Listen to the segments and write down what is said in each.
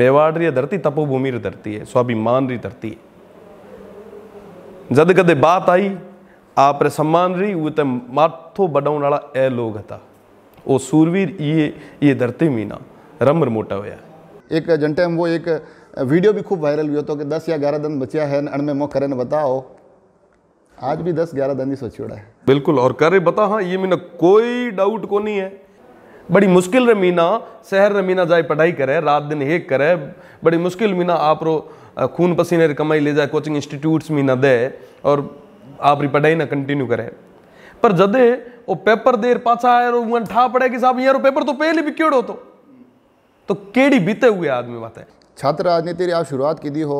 मेवाड़ धरती तपोभूमि ತಪೋಭೂಮಿರ धरती है स्वाभिमान री धरती है जद જદ કદે વાત આવી सम्मान સન્માન वो तो माथो માથો वाला ए लोग था वो सूरवीर ये ये धरती में ना रम्र मोटा होया एक जन टाइम वो एक वीडियो भी खूब वायरल हुआ तो कि दस या ग्यारह दिन बचिया है अण में मो करे बताओ आज भी दस ग्यारह दिन ही सोचियोड़ा है बिल्कुल और करे बता हाँ ये मैंने कोई डाउट को नहीं है बड़ी मुश्किल रे मीना शहर रे मीना जाए पढ़ाई करे रात दिन एक करे बड़ी मुश्किल मीना आप रो खून पसीने रे कमाई ले जाए कोचिंग इंस्टीट्यूट्स मीना दे और आप री पढ़ाई ना कंटिन्यू करे पर जदे वो पेपर देर पाछा आए और ठा पड़े कि साहब यार पेपर तो पहले भी क्यों तो तो केड़ी बीते हुए आदमी बात है छात्र राजनीति रे आप शुरुआत की दी हो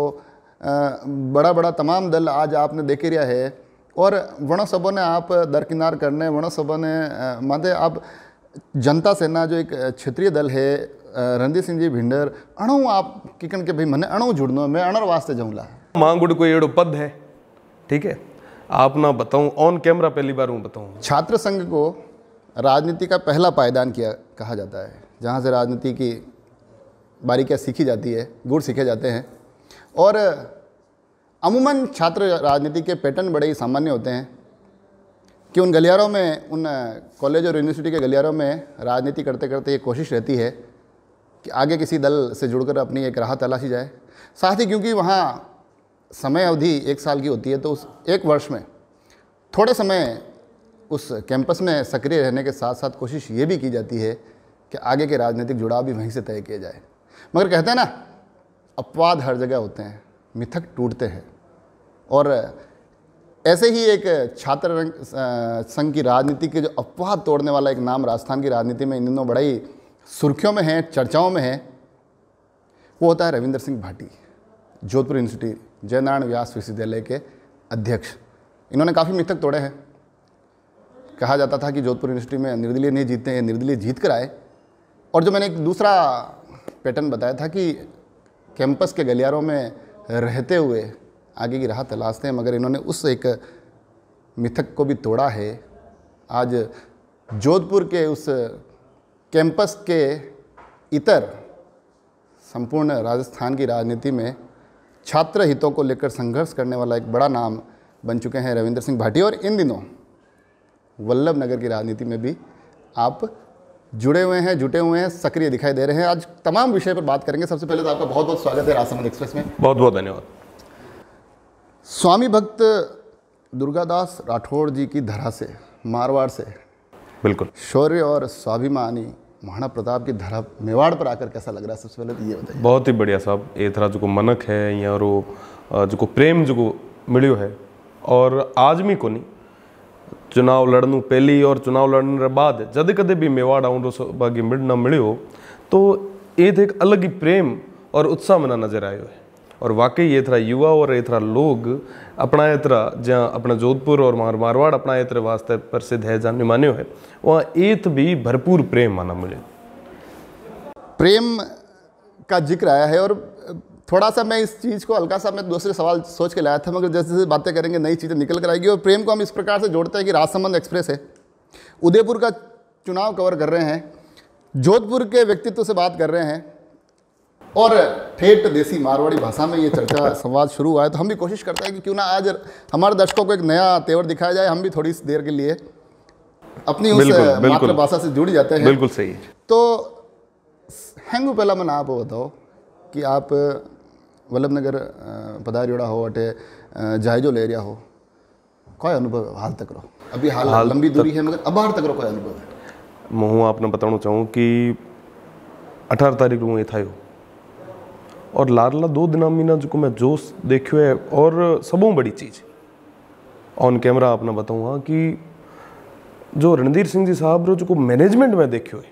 बड़ा बड़ा तमाम दल आज आपने देखे रहा है और वणसभा सबों ने आप दरकिनार करने वण सबों ने मानते आप जनता सेना जो एक क्षेत्रीय दल है रणदीप सिंह जी भिंडर अणु आप किकन के भाई मने अणु जुड़नो मैं अणर वास्ते जाऊंगा मांगुड़ कोई एड़ो पद है ठीक है आप ना बताऊं ऑन कैमरा पहली बार हूँ बताऊँ छात्र संघ को राजनीति का पहला पायदान किया कहा जाता है जहाँ से राजनीति की बारीकियाँ सीखी जाती है गुड़ सीखे जाते हैं और अमूमन छात्र राजनीति के पैटर्न बड़े ही सामान्य होते हैं कि उन गलियारों में उन कॉलेज और यूनिवर्सिटी के गलियारों में राजनीति करते करते ये कोशिश रहती है कि आगे किसी दल से जुड़कर अपनी एक राह तलाशी जाए साथ ही क्योंकि वहाँ समय अवधि एक साल की होती है तो उस एक वर्ष में थोड़े समय उस कैंपस में सक्रिय रहने के साथ साथ कोशिश ये भी की जाती है कि आगे के राजनीतिक जुड़ाव भी वहीं से तय किए जाए मगर कहते हैं ना अपवाद हर जगह होते हैं मिथक टूटते हैं और ऐसे ही एक छात्र संघ की राजनीति के जो अफवाह तोड़ने वाला एक नाम राजस्थान की राजनीति में इन दिनों बड़ा ही सुर्खियों में है चर्चाओं में है वो होता है रविंद्र सिंह भाटी जोधपुर यूनिवर्सिटी जयनारायण व्यास विश्वविद्यालय के अध्यक्ष इन्होंने काफ़ी मिथक तोड़े हैं कहा जाता था कि जोधपुर यूनिवर्सिटी में निर्दलीय नहीं जीते हैं निर्दलीय जीत कर आए और जो मैंने एक दूसरा पैटर्न बताया था कि कैंपस के गलियारों में रहते हुए आगे की राह तलाशते हैं मगर इन्होंने उस एक मिथक को भी तोड़ा है आज जोधपुर के उस कैंपस के इतर संपूर्ण राजस्थान की राजनीति में छात्र हितों को लेकर संघर्ष करने वाला एक बड़ा नाम बन चुके हैं रविंद्र सिंह भाटी और इन दिनों वल्लभ नगर की राजनीति में भी आप जुड़े हुए हैं जुटे हुए हैं सक्रिय दिखाई दे रहे हैं आज तमाम विषय पर बात करेंगे सबसे पहले तो आपका बहुत बहुत स्वागत है राजसमंद एक्सप्रेस में बहुत बहुत धन्यवाद स्वामी भक्त दुर्गादास राठौड़ जी की धरा से मारवाड़ से बिल्कुल शौर्य और स्वाभिमानी महाराणा प्रताप की धरा मेवाड़ पर आकर कैसा लग रहा है सबसे पहले तो ये बताइए बहुत ही बढ़िया साहब ये धरा जो मनक है या और जो प्रेम जो को मिलो है और आज भी को नहीं चुनाव लड़नू पहली और चुनाव लड़ने के बाद जद कदे भी मेवाड़ आऊँ सौभाग्य मिलना मिलो तो ये तो एक अलग ही प्रेम और उत्साह मना नजर आयो है और वाकई ये तरह युवा और ये तरह लोग अपना एतरा जहाँ अपना जोधपुर और मार मारवाड़ अपना एतरे वास्ते प्रसिद्ध है जाने मान्यो है वहाँ एत भी भरपूर प्रेम माना मुझे प्रेम का जिक्र आया है और थोड़ा सा मैं इस चीज़ को हल्का सा मैं दूसरे सवाल सोच के लाया था मगर जैसे जैसे बातें करेंगे नई चीज़ें निकल कर आएगी और प्रेम को हम इस प्रकार से जोड़ते हैं कि राजसमंद एक्सप्रेस है उदयपुर का चुनाव कवर कर रहे हैं जोधपुर के व्यक्तित्व से बात कर रहे हैं और ठेठ देसी मारवाड़ी भाषा में ये चर्चा संवाद शुरू हुआ है तो हम भी कोशिश करते हैं कि क्यों ना आज हमारे दर्शकों को एक नया तेवर दिखाया जाए हम भी थोड़ी देर के लिए अपनी उस मातृभाषा से जुड़ जाते हैं बिल्कुल सही तो हैंगू पहला मैंने आप बताओ कि आप वल्लभ नगर पदारियोड़ा हो अटे जायजोल एरिया हो कोई अनुभव हाल तक रहो अभी हाल, हाल लंबी दूरी है मगर अब हाल तक रो कोई अनुभव है मैं आपने बताना चाहूँ कि अठारह तारीख को ये था और लारला दो दिना महीना जो मैं जोश देखो है और सबों बड़ी चीज ऑन कैमरा आपने बताऊंगा कि जो रणधीर सिंह जी साहब रो जो मैनेजमेंट में देखो है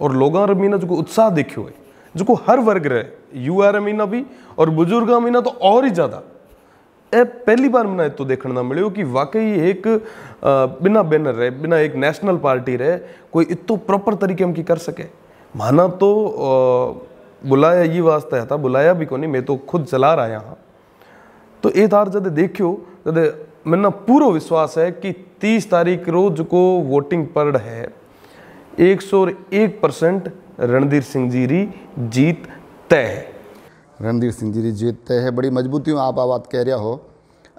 और लोगों रो मीना जो उत्साह देखो है जो हर वर्ग रहे युवा रे मीना भी और बुजुर्ग मीना तो और ही ज़्यादा ए पहली बार मैंने तो देखने ना मिले कि वाकई एक बिना बैनर रहे बिना एक नेशनल पार्टी रहे कोई इतो प्रॉपर तरीके हम की कर सके माना तो आ, बुलाया ये वास्ते था बुलाया भी कोनी मैं तो खुद चला रहा यहाँ तो ये तार जद देखियो जद मैंने पूरा विश्वास है कि 30 तारीख रोज को वोटिंग पड़ है एक सौ एक परसेंट रणधीर सिंह जी री जीत तय है रणधीर सिंह जी जीत तय है बड़ी मजबूती आप आवाज कह रहा हो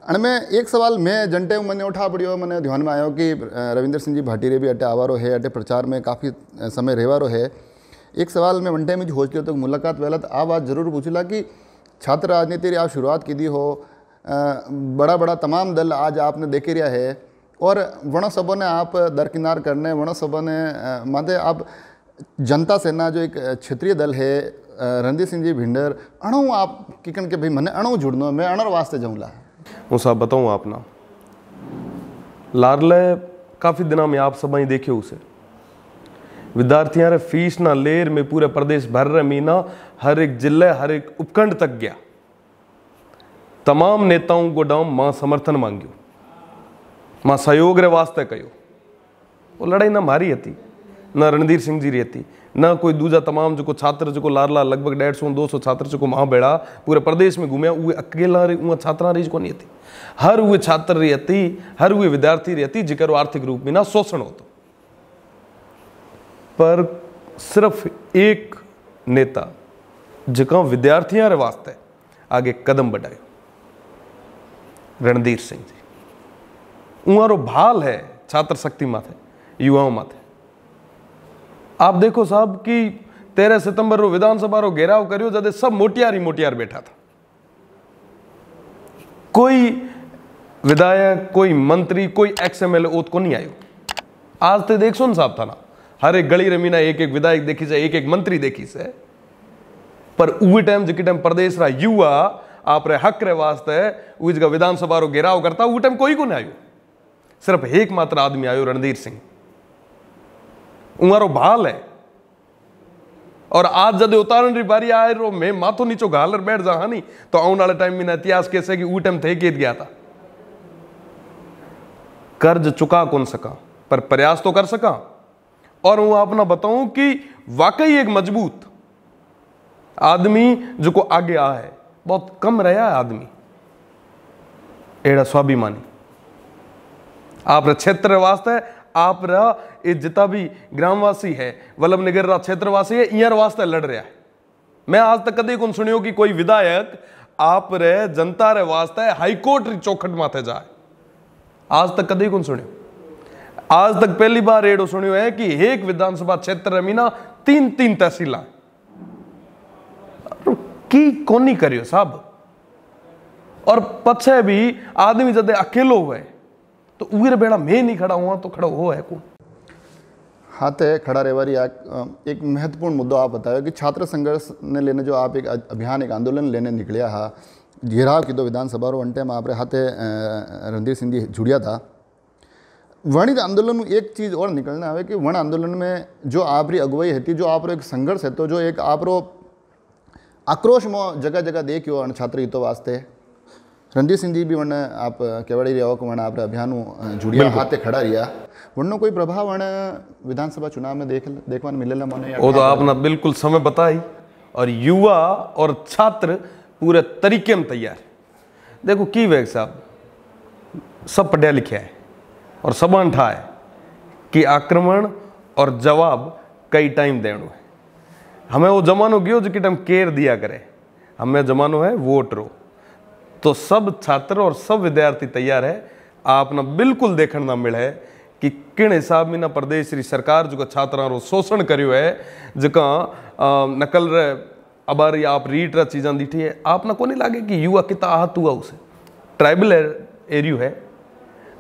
अण मैं एक सवाल मैं जनटे मैंने उठा पड़ियो मैंने ध्यान में आयो कि रविंद्र सिंह जी भाटीरे भी अटे आवारो है अटे प्रचार में काफ़ी समय रहवारो है एक सवाल मैं वन टाइम होस्टियो तो मुलाकात वाला तो आ बात जरूर पूछ ला कि छात्र राजनीति आप शुरुआत की दी हो बड़ा बड़ा तमाम दल आज आपने देखे रहा है और वण सभा ने आप दरकिनार करने वण सभा ने मानते आप जनता सेना जो एक क्षेत्रीय दल है रणदीप सिंह जी भिंडर अणु आप किकन के भाई मैंने अणु जुड़ना मैं अणर वास्ते जाऊँगा वो साहब बताऊँ आप ना लारले काफ़ी दिनों में आप सभा ही देखे उसे विद्यार्थियों रे फीस ना लेर में पूरे प्रदेश भर रे मीना हर एक जिले हर एक उपखंड तक गया तमाम नेताओं को डाउन मां समर्थन मांगियो मां सहयोग रे वास्ते कहो वो लड़ाई ना मारी हती ना रणधीर सिंह जी रही थी ना कोई दूजा तमाम जो को छात्र जो को लारला लगभग डेढ़ सौ दो सौ छात्र जो को बेड़ा पूरे प्रदेश में घूमया वे अकेला रे वहाँ छात्रा रही को नहीं थी हर वे छात्र रही थी हर वे विद्यार्थी रही थी जिकर आर्थिक रूप में ना शोषण होता पर सिर्फ एक नेता जो विद्यार्थियों के वास्ते आगे कदम बढ़ाए रणधीर सिंह जी उमारो भाल है छात्र शक्ति माथे युवाओं माथे आप देखो साहब कि तेरह सितंबर रो विधानसभा रो घेराव करियो जदे सब मोटियार ही मोटियार बैठा था कोई विधायक कोई मंत्री कोई एक्स एम एल ओत को नहीं आयो आज तो देख सुन साहब था ना हर एक गली रमीना एक एक विधायक देखी से एक एक मंत्री देखी से पर उही टाइम जिकी टाइम प्रदेश रा युवा आप रे हक रे वास्ते उस उसका विधानसभा रो घेराव करता वो टाइम कोई को नहीं आयो सिर्फ एक मात्र आदमी आयो रणधीर सिंह उमारो भाल है और आज जद उतारण री बारी आए रो मैं माथो नीचो घालर बैठ जा हानी तो आने वाले टाइम में इतिहास कैसे कि वो टाइम थे के गया था कर्ज चुका कौन सका पर प्रयास तो कर सका और वो अपना बताऊं कि वाकई एक मजबूत आदमी जो को आगे आ है बहुत कम रहा है आदमी एड़ा स्वाभिमानी आप क्षेत्र वास्ते आप रहा ये जितना भी ग्रामवासी है वल्लभ नगर रहा क्षेत्रवासी है इंर वास्ते लड़ रहा है मैं आज तक कदे कौन सुनियो कि कोई विधायक आप रे जनता रे वास्ते हाईकोर्ट चौखट माथे जाए आज तक कदे कौन सुनियो आज तक पहली बार रेडो सुनियो है कि एक विधानसभा क्षेत्र में ना तीन तीन तहसील की कोनी करियो साहब और पछे भी आदमी जदे अकेलो हुए तो उगरे बेड़ा मैं नहीं खड़ा हुआ तो खड़ा हो है कौन हाँ तो खड़ा रेवर रेवारी एक महत्वपूर्ण मुद्दा आप बताओ कि छात्र संघर्ष ने लेने जो आप एक अभियान एक आंदोलन लेने निकलिया हा घेराव की दो विधानसभा और वन टाइम आप हाथे रणधीर सिंह जी जुड़िया था वर्णित आंदोलन में एक चीज़ और निकलना आए कि वर्ण आंदोलन में जो आप अगुवाई थी जो आप एक संघर्ष है तो जो एक आप आक्रोश में जगह जगह देखियो अने छात्र हितों वास्ते रणजीत सिंह जी भी वर्ण आप केवाड़ी रहा कि वर्ण आप अभियान जुड़िया हाथे खड़ा रिया वर्ण कोई प्रभाव वर्ण विधानसभा चुनाव में देख देखवा ला मन वो तो आपने बिल्कुल समय बताई और युवा और छात्र पूरे तरीके में तैयार देखो की वेग साहब सब पढ़िया लिखा है और सबण है कि आक्रमण और जवाब कई टाइम देणो है हमें वो जमानो गयो जो कि टाइम केयर दिया करे हमें जमानो है वोट रो तो सब छात्र और सब विद्यार्थी तैयार है ना बिल्कुल देखने ना मिले कि किन हिसाब में ना प्रदेश री सरकार जो छात्रा रो शोषण करियो है जका नकल रे अबार या आप रीट रा चीज़ा दिखी है आप ना को नहीं लागे कि युवा कितना आहत हुआ उसे ट्राइबल एरियो है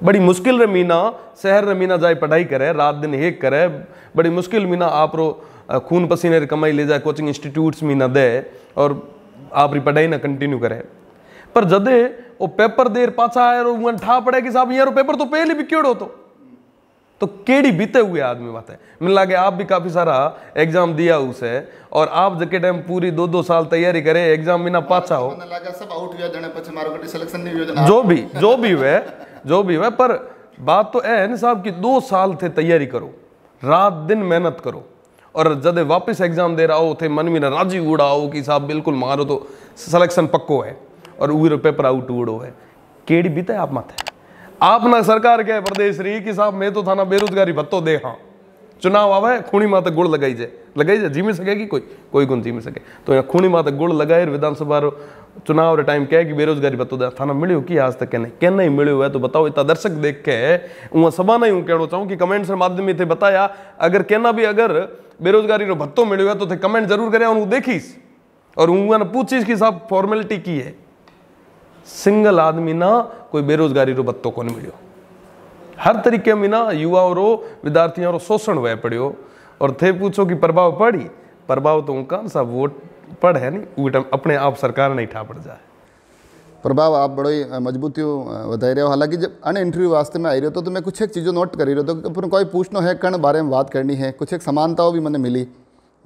बड़ी मुश्किल रे मीना शहर रे मीना जाए पढ़ाई करे रात दिन हेक करे बड़ी मुश्किल मीना आप रो खून पसीने रे कमाई ले जाए कोचिंग इंस्टीट्यूट्स मीना दे और आप री पढ़ाई ना कंटिन्यू करे पर जदे वो पेपर देर पाछा आए रो ठा पड़े कि साहब यार पेपर तो पहले भी क्यों तो तो केड़ी बीते हुए आदमी बात है मैंने लगे आप भी काफ़ी सारा एग्जाम दिया उसे और आप जके टाइम पूरी दो दो साल तैयारी करे एग्जाम में ना पाचा हो जो भी जो भी हुए जो भी हुआ पर बात तो है ना साहब कि दो साल थे तैयारी करो रात दिन मेहनत करो और जद वापस एग्जाम दे रहा हो थे मन में ना राजी उड़ा हो कि साहब बिल्कुल मारो तो सिलेक्शन पक्को है और उ पेपर आउट उड़ो है केड़ी बीते आप है आप ना सरकार के प्रदेश रही कि साहब मैं तो थाना बेरोजगारी भत्तो दे हाँ चुनाव आवे खूणी माते गुड़ लगाई जाए लगाई जाए जी सके कि कोई कोई गुण जी सके तो यहाँ खूणी माते गुड़ लगाए विधानसभा चुनाव रे टाइम क्या कि बेरोजगारी बतो दे थाना मिली कि आज तक कहने कहना ही मिले हुए है तो बताओ इतना दर्शक देख के वहाँ सभा नहीं हूँ कहना चाहूँ कि कमेंट्स के माध्यम से बताया अगर कहना भी अगर बेरोजगारी रो भत्तो मिलो हुए तो थे कमेंट जरूर करें उनको देखीस और उन्होंने पूछीस कि साहब फॉर्मेलिटी की है सिंगल आदमी ना कोई बेरोजगारी रो भत्तो को नहीं मिलो हर तरीक़े में ना युवाओं विद्यार्थियों रो शोषण हुआ पड़ो और थे पूछो कि प्रभाव पड़ी प्रभाव तो उनका सब वोट पड़ है नहीं अपने आप सरकार नहीं ठा पड़ जाए प्रभाव आप बड़ो ही मजबूती बताई रहे हो हालांकि जब अन इंटरव्यू वास्ते में आई रहे हो तो, तो मैं कुछ एक चीज़ों नोट कर करी रहो तो कोई पूछनो है कण बारे में बात करनी है कुछ एक समानताओं भी मैंने मिली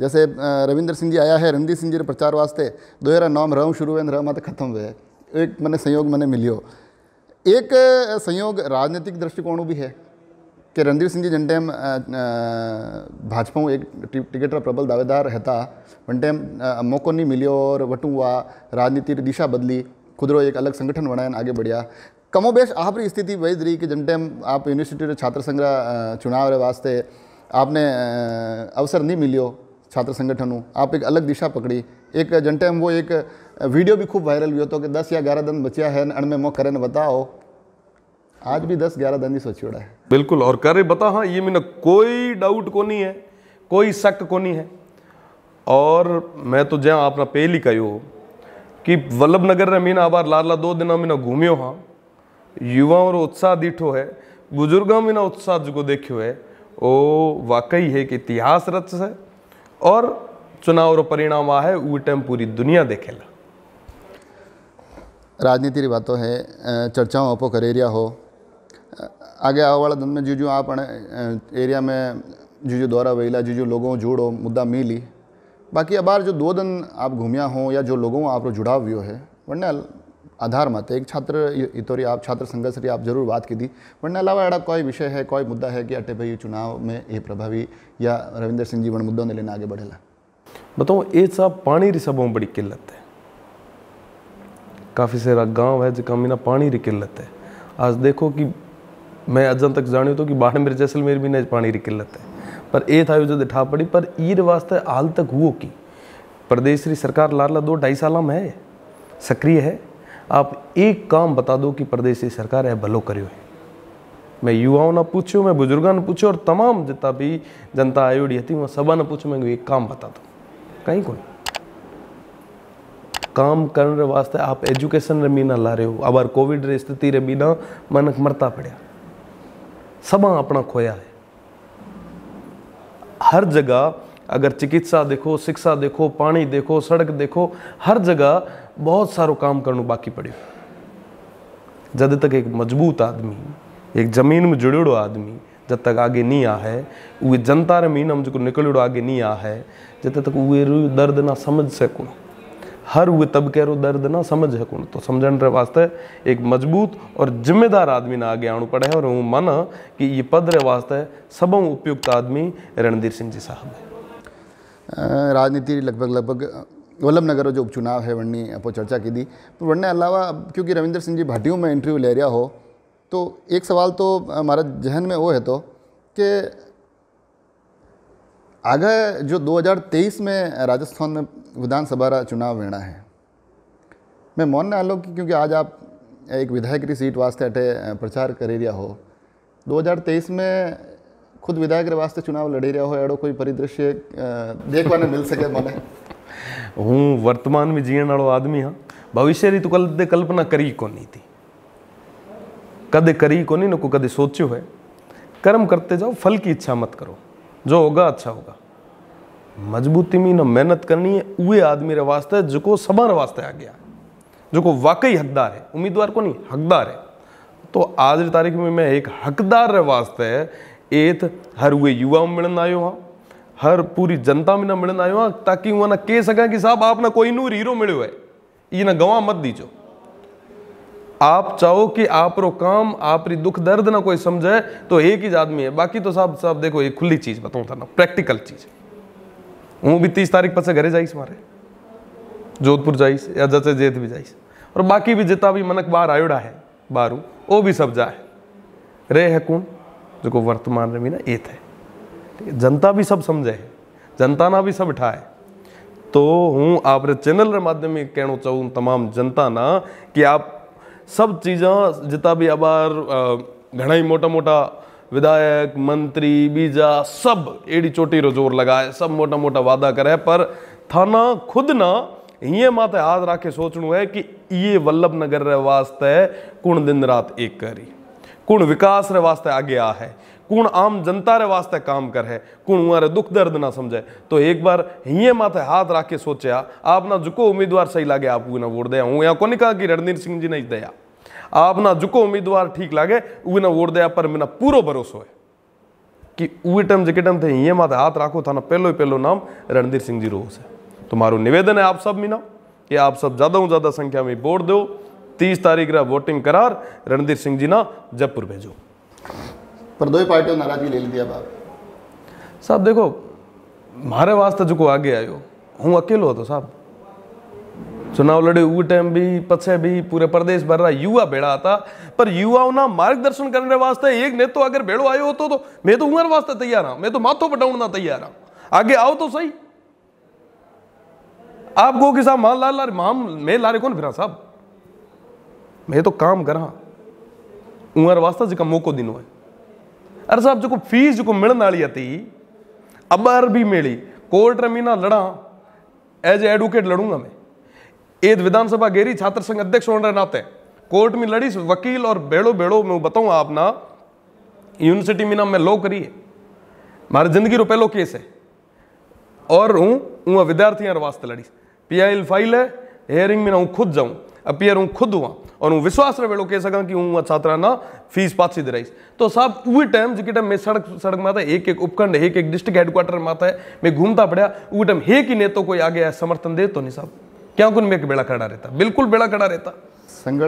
जैसे रविंद्र सिंह जी आया है रणदीप सिंह जी के प्रचार वास्ते दो हज़ार नौ में रहूँ शुरू हुए रह मत तो खत्म हुए एक मैंने संयोग मैंने हो एक संयोग राजनीतिक दृष्टिकोण भी है कि रणधीर सिंह जी जन टाइम भाजपा एक टिकट का प्रबल दावेदार रहता वन टाइम मौको नहीं मिलो और वटू हुआ राजनीति दिशा बदली खुदरो एक अलग संगठन बनाया आगे बढ़िया कमोबेश आप री स्थिति वही रही कि जन टाइम आप यूनिवर्सिटी छात्र संघ चुनाव रे वास्ते आपने अवसर नहीं मिलो छात्र संगठन हूँ आप एक अलग दिशा पकड़ी एक जन टाइम वो एक वीडियो भी खूब वायरल हुआ तो कि दस या ग्यारह दिन बचिया है अण में मो करे बताओ आज भी दस ग्यारह दिन ही सोचियोड़ा है बिल्कुल और करे बता हाँ ये मैंने कोई डाउट को नहीं है कोई शक को नहीं है और मैं तो जहाँ अपना पहल ही कहो कि वल्लभ नगर में मीना आबार लाला दो दिन मैंने घूमियो हाँ युवाओं रो उत्साह दिठो है बुजुर्गों में ना उत्साह जो देखियो है ओ वाकई है कि इतिहास रच है और चुनाव ಚುನಾವರ परिणाम आए वो टाइम पूरी दुनिया देखेला राजनीति री बातों है चर्चाओं अपो कर एरिया हो आगे आवा वाला दिन में जो जो आप एरिया में जो जो दौरा वेला जो जो लोगों जोड़ो मुद्दा मिली बाकी अबार जो दो दिन आप घूमिया हो या जो लोगों आप जुड़ाव हुआ है वरना आधार मत એક છાત્ર छात्र आप छात्र संघर्ष રી આપ જરૂર વાત કીધી પણ अलावा अड़ा कोई विषय है कोई मुद्दा है कि अटे भाई चुनाव में ये प्रभावी या रविंदर सिंह जी वन मुद्दों ने लेने आगे बढ़ेला बताओ ये सब पानी री सबों बड़ी किल्लत है काफ़ी सारा गांव है जिसका मीना पानी री किल्लत है आज देखो कि मैं अजन तक जानी तो कि बाड़मेर जैसलमेर भी नहीं पानी री किल्लत है पर यह था जो दिठा पड़ी पर ईर वास्ते हाल तक हुआ कि प्रदेश री सरकार लाला दो ढाई साल में है सक्रिय है आप एक काम बता दो कि प्रदेश सरकार है भलो करियो है मैं युवाओं ने पूछो मैं बुजुर्गों ने पूछो और तमाम जितना भी जनता आयोडी थी वहाँ सभा ने पूछो मैं एक काम बता दो कहीं कोई काम करने वास्ते आप एजुकेशन रे मीना ला रहे हो अब और कोविड रे स्थिति रे बिना मनक मरता पड़ा सब अपना खोया है हर जगह अगर चिकित्सा देखो शिक्षा देखो पानी देखो सड़क देखो हर जगह बहुत सारो काम करने बाकी पड़े जद तक एक मजबूत आदमी एक जमीन में जुड़ेड़ो आदमी जब तक आगे नहीं आ है वे जनता रे मीनम जो निकलो आगे नहीं आ है जब तक वे दर्द ना समझ सको हर वे तब कह रो दर्द ना समझ है कौन तो समझण रे वास्ते एक मजबूत और जिम्मेदार आदमी ना आगे आना पड़े और वो माना कि ये पद रे वास्ते सबों उपयुक्त आदमी रणधीर सिंह जी साहब है राजनीति लगभग लगभग वल्लभ नगर जो उपचुनाव है वरनी अपो चर्चा की दी तो वरने अलावा क्योंकि रविंद्र सिंह जी भाटियों में इंटरव्यू ले रहा हो तो एक सवाल तो हमारा जहन में वो है तो कि आगे जो 2023 में राजस्थान में विधानसभा का चुनाव होना है मैं मौन ना आलो कि क्योंकि आज आप एक विधायक की सीट वास्ते अटे प्रचार कर रहा हो 2023 में खुद विधायक वास्ते चुनाव लड़ी रहा हो एडो कोई परिदृश्य देखवा मिल सके मैंने हूँ वर्तमान में जीण वालों आदमी हाँ भविष्य की तो कद कल्पना करी को नहीं थी कद करी को नहीं को कद सोचो है कर्म करते जाओ फल की इच्छा मत करो जो होगा अच्छा होगा मजबूती में ना मेहनत करनी है वे आदमी रे वास्ते जो को सबर वास्ते आ गया जो को वाकई हकदार है उम्मीदवार को नहीं हकदार है तो आज की तारीख में मैं एक हकदार रे वास्ते एथ हर उहे युवा मिलन आयो हाँ हर पूरी जनता में ना मिलन आयो हाँ ताकि वो ना कह सकें कि साहब आप ना कोई नूर हीरो मिलो है ये ना गवाह मत दीजो आप चाहो कि आप रो काम आप री दुख दर्द ना कोई समझे तो एक ही आदमी है बाकी तो साहब साहब देखो ये खुली चीज बताऊँ था ना प्रैक्टिकल चीज हूँ भी तीस तारीख पर घरे जाइस मारे जोधपुर जाइस या जैसे जेत भी जाइस और बाकी भी जितना भी मनक बार आयोड़ा है बारू वो भी सब जाए रे है कौन देखो वर्तमान में ना एथ है सब है जनता भी सब ठाए तो हूँ आप चैनल તો माध्यम આપણે कहना चाहूँ तमाम जनता ना कि आप सब चीजा ચીજા भी બી આબાર मोटा मोटा विधायक मंत्री बीजा सब एड़ी चोटी रो जोर लगाए सब मोटा मोटा वादा करे पर थाना खुद ना ये माते हाथ राखे सोचणु है कि ये वल्लभ नगर रे वास्ते कुण दिन रात एक करी कौन विकास रे वास्ते आगे आ है कौन आम जनता रे वास्ते काम कर है कुण वहाँ रे दुख दर्द ना समझे तो एक बार हिये माथे हाथ रख के सोचा आप ना जुको उम्मीदवार सही लागे आप ना वोट दया हूँ यहाँ को कहा कि रणधीर सिंह जी नहीं दया आप ना जुको उम्मीदवार ठीक लागे उ ना वोट दया पर मेरा पूरा भरोसा है कि वही टाइम जे टाइम थे हिं माथे हाथ राखो था ना पहलो ही पहलो नाम रणधीर सिंह जी रोस है तो मारो निवेदन है आप सब मीना कि आप सब ज़्यादा से ज़्यादा संख्या में वोट दो वोटिंग करार रणधीर सिंह जी ना जयपुर भेजो पर दो ही पार्टियों नाराजगी ले लीधी बाप साहब देखो मारे वास्ते जो आगे आयो हूँ अकेलो तो साहब चुनाव लड़े वो टाइम भी पछे भी पूरे प्रदेश भर रहा युवा भेड़ा था पर युवाओं ना मार्गदर्शन करने वास्ते एक ने तो अगर भेड़ो आयो तो, तो मैं तो उम्र वास्ते तैयार हूँ मैं तो माथो पटाउन ना तैयार हूँ आगे आओ तो सही आप कहो कि साहब मान लाल लारे माम मैं लारे कौन फिरा साहब मैं तो काम करा उमर वास्ते जो मौको दिनो है अरे साहब जो फीस जो मिलने वाली थी अबर भी मिली कोर्ट में ना लड़ा एज ए एडवोकेट लड़ूंगा मैं एक विधानसभा गेरी छात्र संघ अध्यक्ष होने नाते कोर्ट में लड़ी वकील और बेड़ो बेड़ो मैं बताऊँ आप ना यूनिवर्सिटी में ना मैं लॉ करी है जिंदगी रो पहलो केस है और हूँ वहाँ विद्यार्थियों वास्ते लड़ी पी आई एल फाइल है हेयरिंग में ना खुद जाऊँ अपीयर हूँ खुद हुआ और हूँ विश्वास रे वेड़ो कह सका कि हूँ छात्रा ना फीस पासी रही तो साहब वो टाइम जो टाइम मैं सड़क सड़क माता एक एक उपखंड एक एक डिस्ट्रिक्ट हेडक्वार्टर माता है मैं घूमता पड़ा वो टाइम एक ही नेता कोई आगे आया समर्थन दे तो नहीं साहब क्या कुन में बेड़ा खड़ा रहता बिल्कुल बेड़ा खड़ा रहता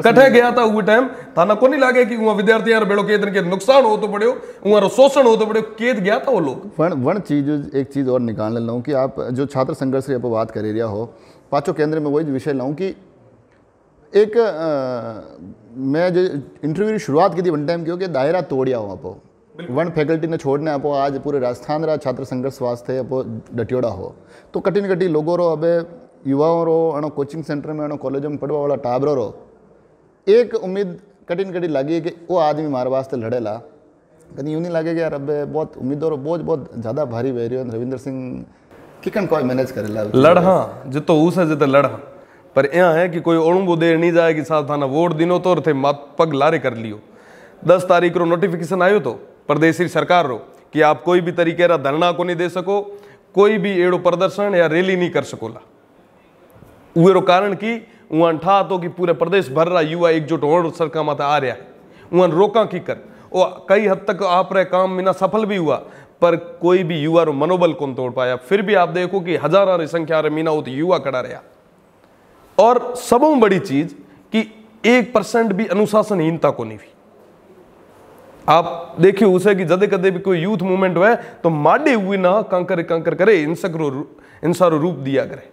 कटे गया था वो टाइम थाना को नहीं लागे कि वहां विद्यार्थी यार बेड़ो केतन के नुकसान हो तो पड़े वहां शोषण हो तो पड़े केत गया था वो लोग वन वन चीज एक चीज और निकाल लूँ कि आप जो छात्र संघर्ष आप बात कर रहा हो पांचों केंद्र में वही विषय लाऊं कि एक आ, मैं जो इंटरव्यू की शुरुआत की थी वन टाइम क्योंकि दायरा तोड़िया हो आप वन फैकल्टी ने छोड़ने आप आज पूरे राजस्थान रहा छात्र संघर्ष वास्ते आप डटियोड़ा हो तो कठिन कठिन लोगों रो अब युवाओं रो अणो कोचिंग सेंटर में अणो कॉलेज में पढ़वा वाला टाबरों रो एक उम्मीद कठिन कठिन लगी कि वो आदमी मारे वास्ते लड़ेला कहीं यूँ नहीं लगे कि यार अब बहुत उम्मीदों बोझ बहुत ज़्यादा भारी वह रही रविंद्र सिंह किकन कोई मैनेज करेला लड़ हाँ जितो तो ऊस है लड़ हाँ पर यहाँ है कि कोई ओणुबू देर नहीं जाए कि साहब थाना वोट दिनो तो और थे मत पग लारे कर लियो दस तारीख रो नोटिफिकेशन आयो तो प्रदेश सरकार रो कि आप कोई भी तरीके रा धरना को नहीं दे सको कोई भी एड़ो प्रदर्शन या रैली नहीं कर सकोला उहे रो कारण की उहाँ ठा तो कि पूरे प्रदेश भर रहा युवा एकजुट हो सरकार माता आ रहा है उहाँ रोका की कर वो कई हद तक आप रहे काम बिना सफल भी हुआ पर कोई भी युवा रो मनोबल कौन तोड़ पाया फिर भी आप देखो कि हजारों संख्या रे मीना हो तो युवा खड़ा रहा और सबों बड़ी चीज कि एक परसेंट भी अनुशासनहीनता को नहीं हुई आप देखिए उसे कि जदे कदे भी कोई यूथ मूवमेंट हुआ तो माडे हुए ना कंकर कंकर करे इंसकरो इंसारो रूप दिया करे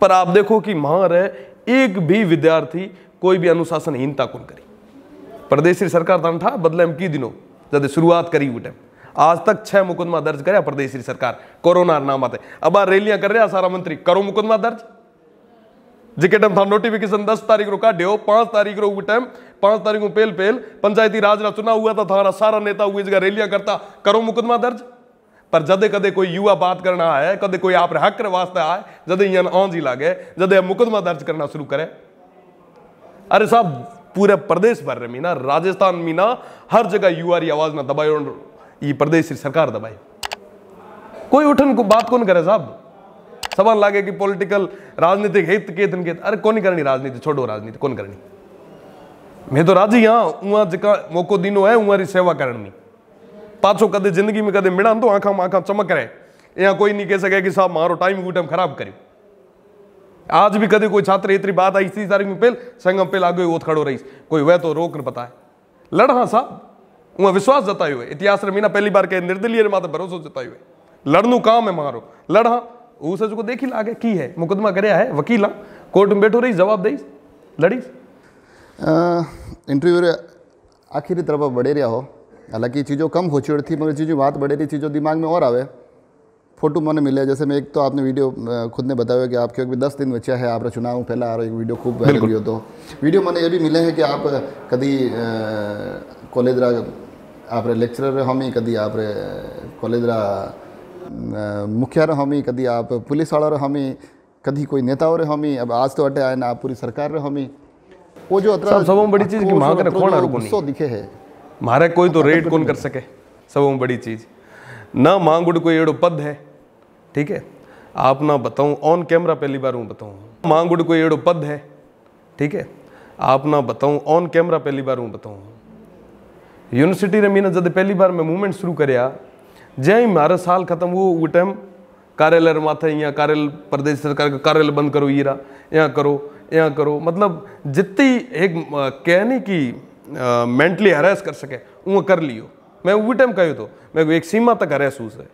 पर आप देखो कि वहां रहे एक भी विद्यार्थी कोई भी अनुशासनहीनता कौन करी प्रदेश सरकार दान तो था बदले में की दिनों जब शुरुआत करी वो टाइम आज तक छह मुकदमा दर्ज कर प्रदेश सरकार कोरोना नाम आते अब रैलियां कर रहा सारा मंत्री करो मुकदमा दर्ज जिके टाइम था नोटिफिकेशन 10 तारीख रो काढ़ो पांच तारीख रो टाइम पांच तारीख को पेल पेल पंचायती राज रा चुनाव हुआ था थारा सारा नेता हुई जगह रैलियां करता करो मुकदमा दर्ज पर जदे कदे कोई युवा बात करना है कदे कोई आप हक कर वास्ते आए जदे यहाँ आंजी लागे जदे मुकदमा दर्ज करना शुरू करे अरे साहब पूरे प्रदेश भर रे मीना राजस्थान मीना हर जगह युवा री आवाज ना दबाई ये प्रदेश सरकार दबाई कोई उठन को बात कौन करे साहब सवाल लागे कि पॉलिटिकल राजनीतिक हित के दिन के अरे कौन करनी राजनीति छोड़ो राजनीति कौन करनी मैं तो राजी हाँ वहाँ जेका मौको दिनो है वहाँ सेवा करनी पाछों कद जिंदगी में कद मिड़ा तो आंखा में आंखा चमक रहे यहाँ कोई नहीं कह सके कि साहब मारो टाइम वो टाइम खराब करी आज भी कदे कोई छात्र इतनी बात आई इसी तारीख में पेल संगम पेल आगे वो खड़ो रही कोई वह तो रोक न पता है लड़ हाँ साहब वहाँ विश्वास जताए हुए इतिहास मीना पहली बार कहे निर्दलीय माता भरोसा जताए हुए लड़नू काम है मारो लड़ हाँ ऊ सच को देखी आगे की है मुकदमा करया है वकील कोर्ट में बैठो रही जवाब दईस लड़ी इंटरव्यू आखिरी तरफ बढ़े रहा हो हालांकि चीज़ों कम हो चुकी थी मगर चीज़ों बात बढ़े रही चीज़ों दिमाग में और आवे फोटो मैंने मिले जैसे मैं एक तो आपने वीडियो खुद ने बताया कि आप क्योंकि दस दिन बचा है आप चुनाव पहला आ रहा एक वीडियो खूब वायरल हुई तो वीडियो मैंने ये भी मिले हैं कि आप कभी कॉलेज रा आप लेक्चरर हम ही कभी आप कॉलेज रा मुखिया हमी कभी आप पुलिस वाला हमी कभी कोई नेताओं रे हमी अब आज तो अटे आए ना पूरी सरकार रे हमी वो जो अतरा सब बड़ी चीज की मांग कर कौन और गुस्सो दिखे है मारे कोई तो रेट कौन कर सके सब बड़ी चीज ना मांगुड़ कोई एड़ो पद है ठीक है आप ना बताऊं ऑन कैमरा पहली बार हूं बताऊं मांगुड़ कोई एड़ो पद है ठीक है आप ना बताऊं ऑन कैमरा पहली बार हूं बताऊं यूनिवर्सिटी रे मीना जद पहली बार मैं मूवमेंट शुरू कराया जै મારો साल खत्म हुआ वो टाइम कार्यालय माथे या कार्यालय प्रदेश सरकार का कार्यालय बंद करो ईरा यहाँ करो या करो मतलब जितनी एक नहीं कि मेंटली हरेस कर सके वो कर लियो मैं वो टाइम कहो तो मैं एक सीमा तक हरेस हूँ से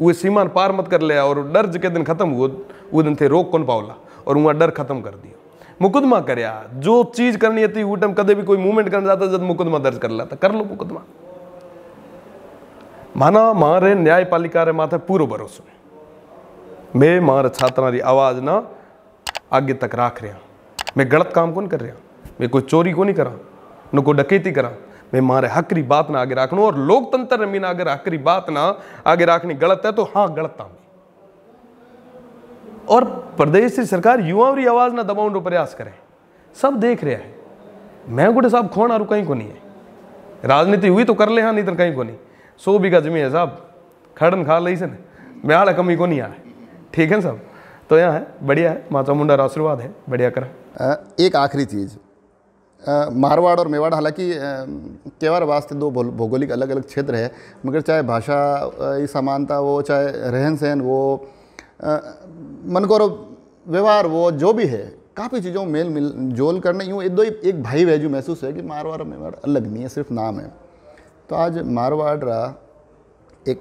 वो सीमा पार मत कर लिया और डर के दिन खत्म हुआ वो दिन थे रोक कौन पाओला और वहाँ डर खत्म कर दिया मुकदमा कर जो चीज़ करनी होती वो टाइम कभी भी कोई मूवमेंट करना चाहता जब मुकदमा दर्ज कर लाता कर लो मुकदमा माना मारे न्यायपालिका रे माथे पूरा માથે मैं मार छात्रा री आवाज ना आगे तक राख रहा मैं गलत काम कौन कर रहा मैं कोई चोरी को नहीं करा न कोई डकैती करा मैं मारे हक री बात ना आगे रखना और लोकतंत्र ने अगर हक री बात ना आगे रखनी गलत है तो हाँ गलत था और प्रदेश की सरकार युवाओं की आवाज़ ना दबाने प्रयास करे सब देख रहा है मैं गुड़े साहब खोना रू कहीं को नहीं है राजनीति हुई तो कर ले हाँ नहीं तो कहीं को नहीं सौ बीघा जमीन है साहब खड़न खा ली से मैं आड़ा कमी को नहीं आ ठीक है ना साहब तो यहाँ है बढ़िया है माता मुंडा आशीर्वाद है बढ़िया करा एक आखिरी चीज़ मारवाड़ और मेवाड़ हालांकि केवार वास्ते दो भौगोलिक अलग अलग क्षेत्र है मगर चाहे भाषा समानता वो चाहे रहन सहन वो मन करो व्यवहार वो जो भी है काफ़ी चीज़ों मेल मिल जोल करने यूँ एक दो एक भाई जो महसूस है कि मारवाड़ और मेवाड़ अलग नहीं है सिर्फ नाम है तो आज मारवाड़ रहा एक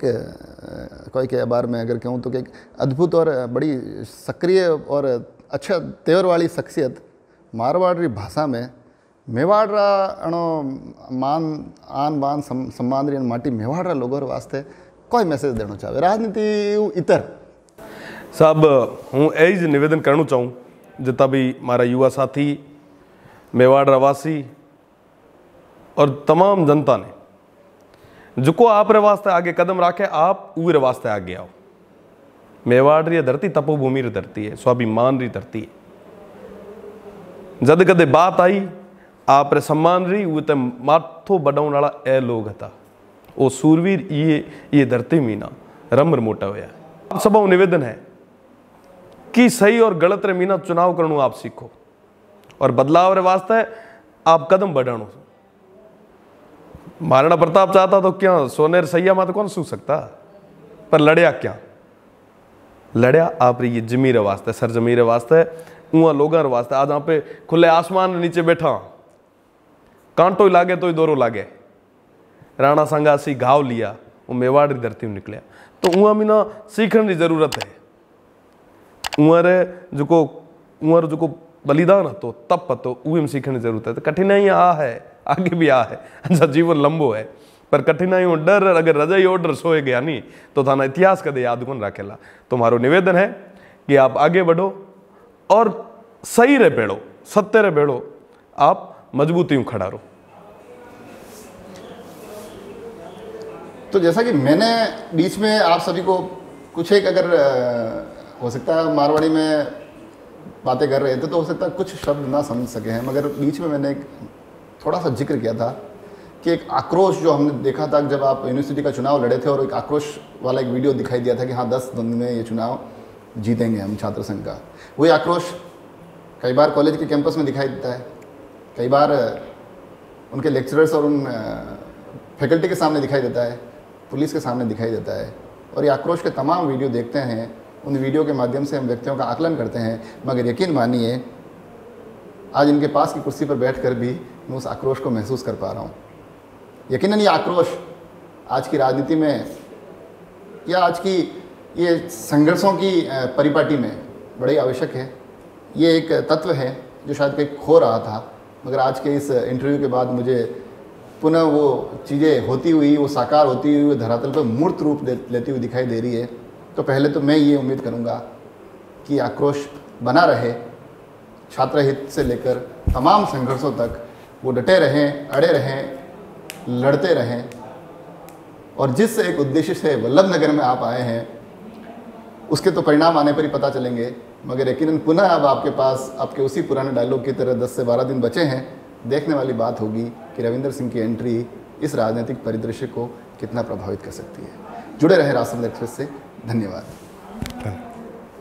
कोई के बार में अगर कहूँ तो कि एक अद्भुत और बड़ी सक्रिय और अच्छा तेवर वाली शख्सियत मारवाड़ी भाषा में मेवाड़ा अणो मान आन बान सम, सम्मान री माटी मेवाड़ा लोगों वास्ते कोई मैसेज देना चाहे राजनीति इतर साहब हूँ यही निवेदन करना चाहूँ जितना भी मारा युवा साथी मेवाड़ रवासी और तमाम जनता ने जुको आप रे वास्ते आगे कदम राखे आप ऊर वास्ते आगे आओ मेवाड़ री धरती तपोभूमि री धरती है स्वाभिमान री धरती है जद कदे बात आई आप रे सम्मान रही वो तो माथो बढ़ाने वाला ए लोग था वो सूरवीर ये ये धरती मीना रमर मोटा हुआ आप सब निवेदन है कि सही और गलत रे मीना चुनाव करणु आप सीखो और बदलाव रे वास्ते आप कदम बढ़ाणो महाराणा प्रताप चाहता तो क्या सोने सैया माँ तो कौन सूख सकता पर लड़या क्या लड़या आप ये जमीर वास्ते सर जमीर वास्ते ऊँ लोगों वास्ते आज यहाँ पे खुले आसमान नीचे बैठा कांटो ही लागे तो ही दोरो लागे राणा सी घाव लिया वो मेवाड़ धरती में निकलिया तो ऊँ भी ना सीखने की जरूरत है ऊँ रे जो उहाँ जो बलिदान तो तप तो उहे सीखने की जरूरत है तो कठिनाई आ है आगे भी आ है अच्छा जीवन लंबो है पर कठिनाइयों डर अगर रजाई और डर सोए गया नहीं तो थाना इतिहास कदे याद कौन रखेला तुम्हारो निवेदन है कि आप आगे बढ़ो और सही रह बैठो सत्य रह बैठो आप मजबूती खड़ा रहो तो जैसा कि मैंने बीच में आप सभी को कुछ एक अगर हो सकता है मारवाड़ी में बातें कर रहे थे तो हो सकता है कुछ शब्द ना समझ सके हैं मगर बीच में मैंने एक थोड़ा सा जिक्र किया था कि एक आक्रोश जो हमने देखा था जब आप यूनिवर्सिटी का चुनाव लड़े थे और एक आक्रोश वाला एक वीडियो दिखाई दिया था कि हाँ दस दिन में ये चुनाव जीतेंगे हम छात्र संघ का वही आक्रोश कई बार कॉलेज के कैंपस में दिखाई देता है कई बार उनके लेक्चरर्स और उन फैकल्टी के सामने दिखाई देता है पुलिस के सामने दिखाई देता है और ये आक्रोश के तमाम वीडियो देखते हैं उन वीडियो के माध्यम से हम व्यक्तियों का आकलन करते हैं मगर यकीन मानिए आज इनके पास की कुर्सी पर बैठ कर भी मैं उस आक्रोश को महसूस कर पा रहा हूँ यकीन ये आक्रोश आज की राजनीति में या आज की ये संघर्षों की परिपाटी में बड़ी आवश्यक है ये एक तत्व है जो शायद कहीं खो रहा था मगर आज के इस इंटरव्यू के बाद मुझे पुनः वो चीज़ें होती हुई वो साकार होती हुई वो धरातल पर मूर्त रूप लेती हुई दिखाई दे रही है तो पहले तो मैं ये उम्मीद करूँगा कि आक्रोश बना रहे छात्र हित से लेकर तमाम संघर्षों तक वो डटे रहें अड़े रहें लड़ते रहें और जिस एक उद्देश्य से वल्लभ नगर में आप आए हैं उसके तो परिणाम आने पर ही पता चलेंगे मगर यकीन पुनः अब आपके पास आपके उसी पुराने डायलॉग की तरह 10 से 12 दिन बचे हैं देखने वाली बात होगी कि रविंद्र सिंह की एंट्री इस राजनीतिक परिदृश्य को कितना प्रभावित कर सकती है जुड़े रहे राशन एक्सप्रेस से धन्यवाद